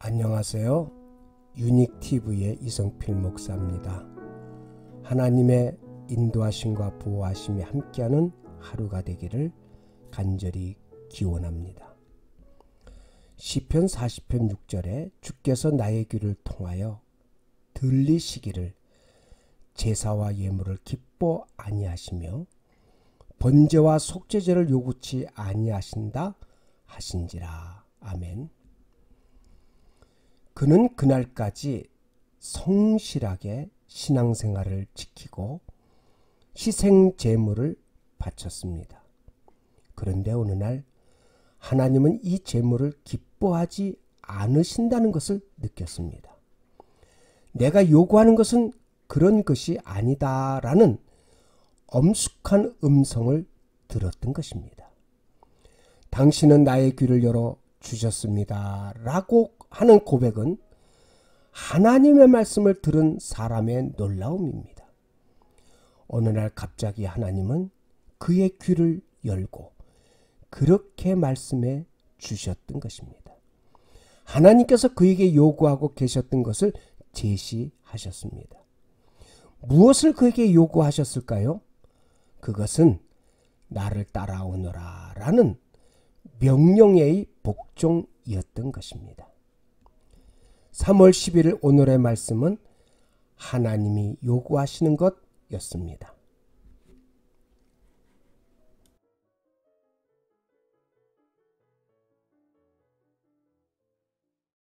안녕하세요. 유닉티브의 이성필 목사입니다. 하나님의 인도하심과 보호하심이 함께하는 하루가 되기를 간절히 기원합니다. 시편 40편 6절에 주께서 나의 귀를 통하여 들리시기를 제사와 예물을 기뻐 아니하시며 번제와 속죄제를 요구치 아니하신다 하신지라. 아멘. 그는 그날까지 성실하게 신앙생활을 지키고 희생 제물을 바쳤습니다. 그런데 어느 날 하나님은 이 제물을 기뻐하지 않으신다는 것을 느꼈습니다. 내가 요구하는 것은 그런 것이 아니다라는 엄숙한 음성을 들었던 것입니다. 당신은 나의 귀를 열어 주셨습니다. 라고 하는 고백은 하나님의 말씀을 들은 사람의 놀라움입니다. 어느 날 갑자기 하나님은 그의 귀를 열고 그렇게 말씀해 주셨던 것입니다. 하나님께서 그에게 요구하고 계셨던 것을 제시하셨습니다. 무엇을 그에게 요구하셨을까요? 그것은 나를 따라오너라 라는 명령의 복종이었던 것입니다. 3월 11일 오늘의 말씀은 하나님이 요구하시는 것이었습니다.